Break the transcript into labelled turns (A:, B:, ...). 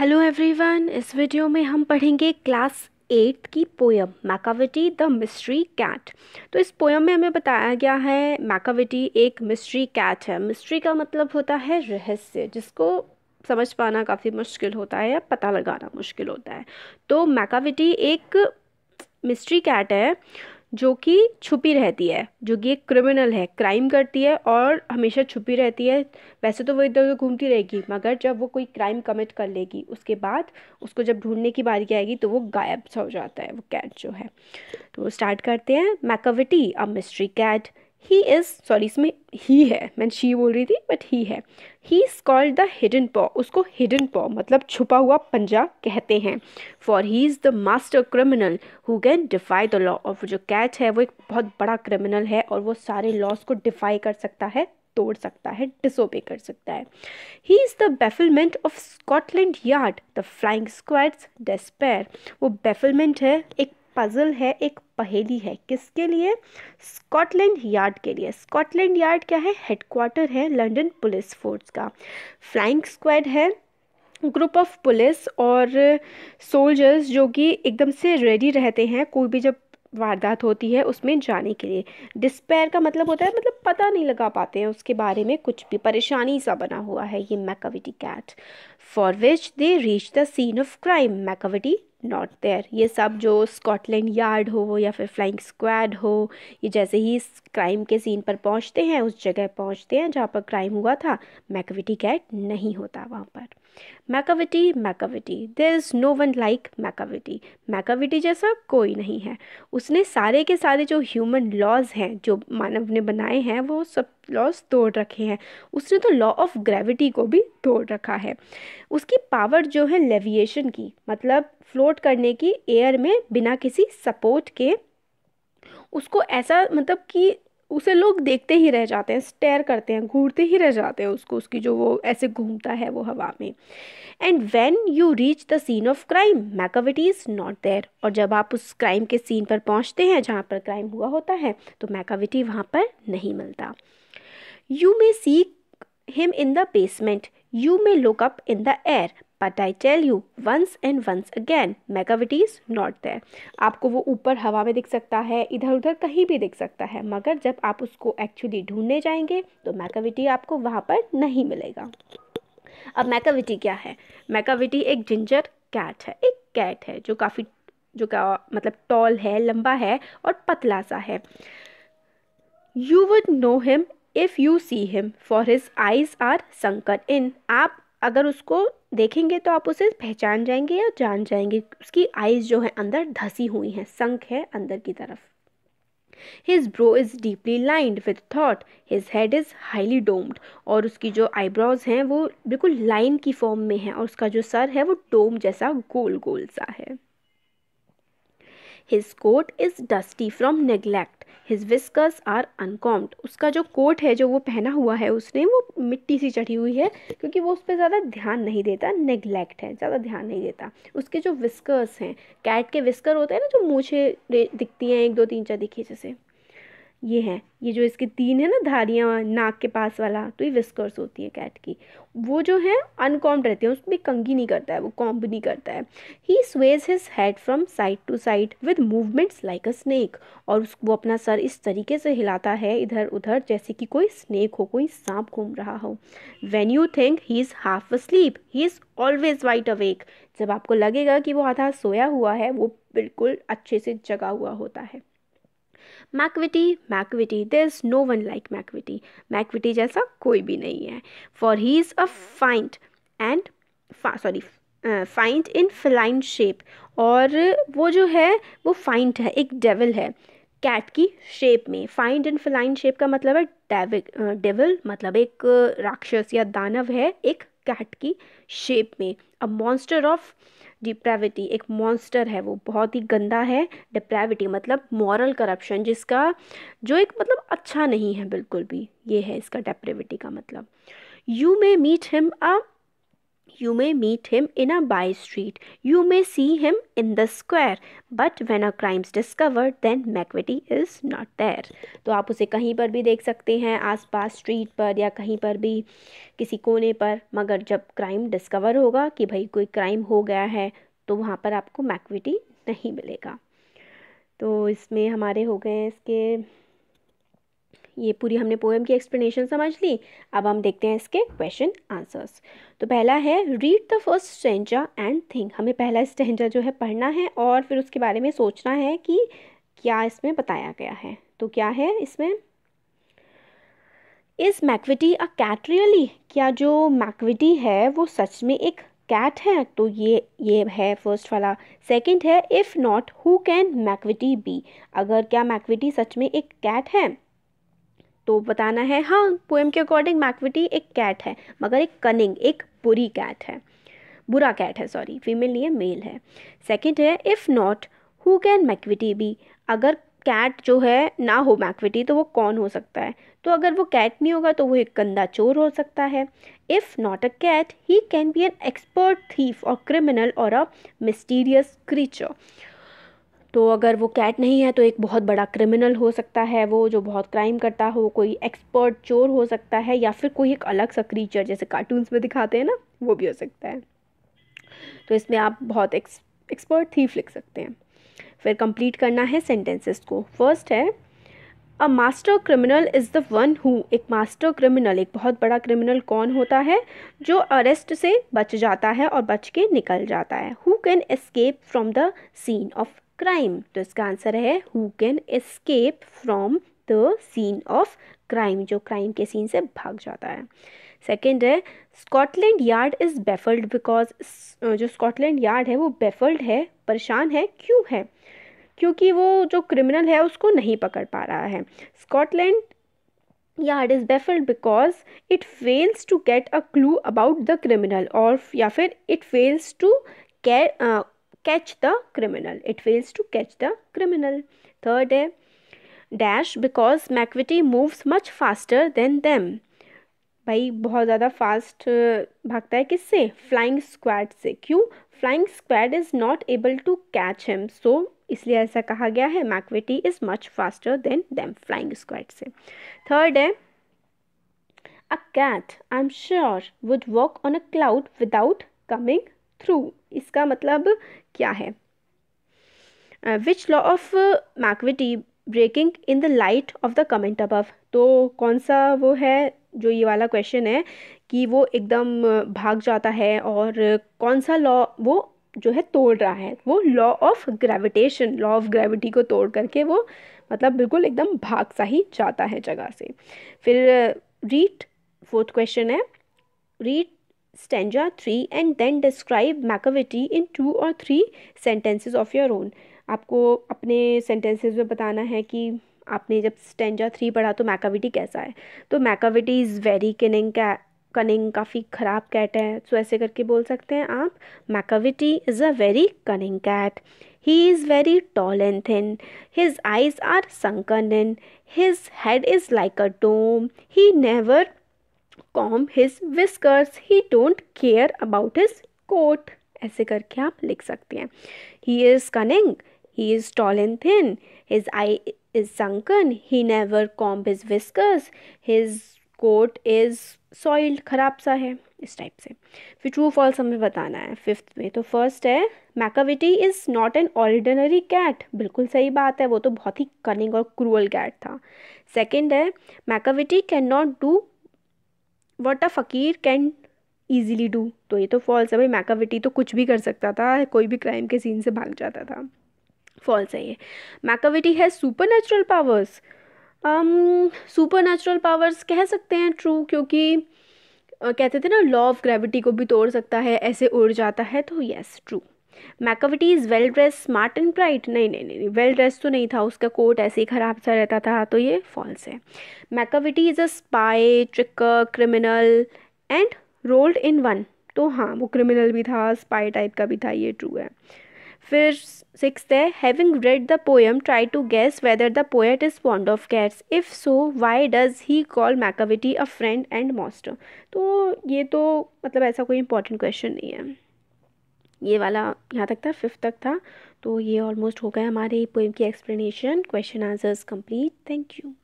A: Hello everyone इस video में हम पढ़ेंगे क्लास एट की poem Macavity the mystery cat तो इस पोयम में हमें बताया गया है मैकाविटी एक मिस्ट्री कैट है मिस्ट्री का मतलब होता है रहस्य जिसको समझ पाना काफ़ी मुश्किल होता है या पता लगाना मुश्किल होता है तो मैकाविटी एक मिस्ट्री कैट है जो कि छुपी रहती है जो कि एक क्रिमिनल है क्राइम करती है और हमेशा छुपी रहती है वैसे तो वो इधर उधर घूमती रहेगी मगर जब वो कोई क्राइम कमिट कर लेगी उसके बाद उसको जब ढूंढने की बारी आएगी तो वो गायब सा हो जाता है वो कैट जो है तो स्टार्ट करते हैं Macavity a mystery cat he is sorry इसमें ही है मैं शी बोल रही थी बट ही है he is called the hidden paw उसको हिडन पॉ मतलब छुपा हुआ पंजा कहते हैं for he is the master criminal who can defy the law और जो कैट है वो एक बहुत बड़ा क्रिमिनल है और वो सारे लॉस को डिफाई कर सकता है तोड़ सकता है डिसोबे कर सकता है he is the bafflement of Scotland Yard the flying squad's despair वो बेफिलमेंट है एक पज़ल है एक पहेली है किसके लिए स्कॉटलैंड यार्ड के लिए स्कॉटलैंड यार्ड क्या है हेडक्वार्टर है लंदन पुलिस फोर्स का फ्लाइंग स्क्वाड है ग्रुप ऑफ पुलिस और सोल्जर्स जो कि एकदम से रेडी रहते हैं कोई भी जब वारदात होती है उसमें जाने के लिए डिस्पेयर का मतलब होता है मतलब पता नहीं लगा पाते हैं उसके बारे में कुछ भी परेशानी सा बना हुआ है ये Macavity cat for which they reach the scene of crime Macavity not there ये सब जो स्कॉटलैंड यार्ड हो या फिर फ्लाइंग स्क्वाड हो ये जैसे ही इस क्राइम के सीन पर पहुंचते हैं उस जगह पहुंचते हैं जहाँ पर क्राइम हुआ था मैकविटी कैट नहीं होता वहाँ पर Macavity Macavity there is no one like Macavity Macavity जैसा कोई नहीं है उसने सारे के सारे जो ह्यूमन लॉज हैं जो मानव ने बनाए हैं वो सब लॉज तोड़ रखे हैं उसने तो लॉ ऑफ ग्रेविटी को भी तोड़ रखा है उसकी पावर जो है लेविएशन की मतलब फ्लोट करने की एयर में बिना किसी सपोर्ट के उसको ऐसा मतलब कि उसे लोग देखते ही रह जाते हैं स्टेयर करते हैं घूरते ही रह जाते हैं उसको उसकी जो वो ऐसे घूमता है वो हवा में and when you reach the scene of crime Macavity is not there और जब आप उस क्राइम के सीन पर पहुंचते हैं जहाँ पर क्राइम हुआ होता है तो मैकाविटी वहाँ पर नहीं मिलता you may see him in the basement you may look up in the air, but I tell you once and once again Macavity is not there आपको वो ऊपर हवा में दिख सकता है इधर उधर कहीं भी दिख सकता है मगर जब आप उसको एक्चुअली ढूंढने जाएंगे तो मैकाविटी आपको वहाँ पर नहीं मिलेगा अब मैकाविटी क्या है मैकाविटी एक जिंजर कैट है एक कैट है जो काफ़ी जो का मतलब टॉल है लंबा है और पतला सा है you would know him if you see him for his eyes are sunken in आप अगर उसको देखेंगे तो आप उसे पहचान जाएंगे या जान जाएंगे उसकी आइज़ जो है अंदर धसी हुई हैं संक है अंदर की तरफ his brow is deeply lined with thought his head is highly domed और उसकी जो आईब्रोज हैं वो बिल्कुल लाइन की फॉर्म में है और उसका जो सर है वो डोम जैसा गोल गोल सा है his coat is dusty from neglect his whiskers are uncombed उसका जो कोट है जो वो पहना हुआ है उसने वो मिट्टी सी चढ़ी हुई है क्योंकि वो उस पर ज़्यादा ध्यान नहीं देता नेग्लेक्ट है ज़्यादा ध्यान नहीं देता उसके जो विस्कर्स हैं कैट के विस्कर होते हैं ना जो मूछे दिखती हैं एक दो तीन चार दिखी जैसे ये हैं ये जो इसके तीन है ना धारियाँ नाक के पास वाला तो ये विस्कर्स होती है कैट की वो जो है अनकॉम्ड रहती है उसमें कंगी नहीं करता है वो कॉम्ब नहीं करता है he sways his head from side to side with movements like a snake और वो अपना सर इस तरीके से हिलाता है इधर उधर जैसे कि कोई स्नेक हो कोई सांप घूम रहा हो when you think he is half asleep he is always wide awake जब आपको लगेगा कि वो आधा सोया हुआ है वो बिल्कुल अच्छे से जगा हुआ होता है Macavity Macavity there is no one like Macavity Macavity जैसा कोई भी नहीं है for he is a fiend and sorry fiend in feline shape और वो जो है वो फाइंड है एक डेविल है कैट की शेप में फाइंड इन फिलाइन शेप का मतलब है डेविल डेविल uh, मतलब एक राक्षस या दानव है एक कैट की शेप में अ मॉन्स्टर ऑफ डिप्रेविटी एक मॉन्स्टर है वो बहुत ही गंदा है डिप्रेविटी मतलब मॉरल करप्शन जिसका जो एक मतलब अच्छा नहीं है बिल्कुल भी ये है इसका डिप्रेविटी का मतलब you may meet him a You may meet him in a by street. You may see him in the square. But when a crime is discovered, then McVitie is not there. तो आप उसे कहीं पर भी देख सकते हैं आसपास स्ट्रीट पर या कहीं पर भी किसी कोने पर मगर जब क्राइम डिस्कवर होगा कि भाई कोई क्राइम हो गया है तो वहाँ पर आपको मैक्विटी नहीं मिलेगा तो इसमें हमारे हो गए इसके ये पूरी हमने पोएम की एक्सप्लेनेशन समझ ली अब हम देखते हैं इसके क्वेश्चन आंसर्स तो पहला है read the first stanza and think हमें पहला स्टेंजा जो है पढ़ना है और फिर उसके बारे में सोचना है कि क्या इसमें बताया गया है तो क्या है इसमें इस मैक्विटी अ कैट रियली क्या जो मैक्विटी है वो सच में एक कैट है तो ये ये है फर्स्ट वाला सेकंड है if not who can Macavity be अगर क्या मैक्विटी सच में एक कैट है तो बताना है हाँ पोएम के अकॉर्डिंग मैक्विटी एक कैट है मगर एक कनिंग एक बुरी कैट है बुरा कैट है सॉरी फीमेल नहीं है मेल है सेकेंड है if not who can Macavity be अगर कैट जो है ना हो मैक्विटी तो वो कौन हो सकता है तो अगर वो कैट नहीं होगा तो वो एक गंदा चोर हो सकता है if not a cat he can be an expert thief और क्रिमिनल और अ मिस्टीरियस क्रीचर तो अगर वो कैट नहीं है तो एक बहुत बड़ा क्रिमिनल हो सकता है वो जो बहुत क्राइम करता हो कोई एक्सपर्ट चोर हो सकता है या फिर कोई एक अलग सा क्रीचर जैसे कार्टून्स में दिखाते हैं ना वो भी हो सकता है तो इसमें आप बहुत एक्सपर्ट थीफ लिख सकते हैं फिर कंप्लीट करना है सेंटेंसेस को फर्स्ट है a master criminal is the one who एक मास्टर क्रिमिनल एक बहुत बड़ा क्रिमिनल कौन होता है जो अरेस्ट से बच जाता है और बच के निकल जाता है who can escape from the scene of crime तो इसका आंसर है who can escape from the scene of crime जो क्राइम के सीन से भाग जाता है सेकेंड है Scotland Yard is baffled because जो स्कॉटलैंड यार्ड है वो बेफल्ड है परेशान है क्यों है क्योंकि वो जो क्रिमिनल है उसको नहीं पकड़ पा रहा है Scotland Yard is baffled because it fails to get a clue about the criminal और या फिर इट फेल्स टू कैर catch the criminal it fails to catch the criminal third है dash because Macavity moves much faster than them भाई बहुत ज़्यादा fast भागता है किससे फ्लाइंग स्क्वाड से क्यों flying squad is not able to catch him so इसलिए ऐसा कहा गया है Macavity is much faster than them flying squad से थर्ड है a cat I am sure would walk on a cloud without coming through इसका मतलब क्या है which law of Macavity breaking in the light of the comment above तो कौन सा वो है जो ये वाला क्वेश्चन है कि वो एकदम uh, भाग जाता है और कौन सा लॉ वो जो है तोड़ रहा है वो law of gravitation law of gravity को तोड़ करके वो मतलब बिल्कुल एकदम भाग सा ही जाता है जगह से फिर रीट फोर्थ क्वेश्चन है REET stanza 3 and then describe macavity in two or three sentences of your own आपको अपने sentences में बताना है कि आपने जब स्टेंजा थ्री पढ़ा तो macavity कैसा है तो मैकाविटी इज़ वेरी कनिंग का कनिंग काफ़ी ख़राब कैट है सो तो so, ऐसे करके बोल सकते हैं आप Macavity is a very cunning cat he is very tall and thin his eyes are sunken in his head is like a dome he never comb his whiskers he don't care about his coat ऐसे करके आप लिख सकते हैं he is cunning he is tall and thin his eye is sunken he never comb his whiskers his coat is soiled ख़राब सा है इस टाइप से फिर ट्रू फॉल्स हमें बताना है फिफ्थ में तो फर्स्ट है Macavity is not an ordinary cat बिल्कुल सही बात है वो तो बहुत ही कनिंग और क्रूअल कैट था सेकंड है Macavity cannot do what a fakir can easily do तो ये तो फॉल्स है भाई मैकाविटी तो कुछ भी कर सकता था कोई भी क्राइम के सीन से भाग जाता था फॉल्स है ये मैकाविटी है super natural powers super natural powers कह सकते हैं ट्रू क्योंकि uh, कहते थे ना लॉ ऑफ ग्रेविटी को भी तोड़ सकता है ऐसे उड़ जाता है तो yes yes, true Macavity is well dress smart and bright नहीं नहीं नहीं वेल ड्रेस तो नहीं था उसका कोट ऐसे ही ख़राब सा रहता था तो ये फॉल्स है Macavity is a spy tricker criminal and rolled in one तो हाँ वो क्रिमिनल भी था स्पाई टाइप का भी था ये ट्रू है फिर सिक्स है having read the poem try to guess whether the poet is fond of cats if so why does he call Macavity a friend and monster तो ये तो मतलब ऐसा कोई इंपॉर्टेंट क्वेश्चन नहीं है ये वाला यहाँ तक था फिफ्थ तक था तो ये ऑलमोस्ट हो गया हमारे पोइम की explanation question answers complete thank you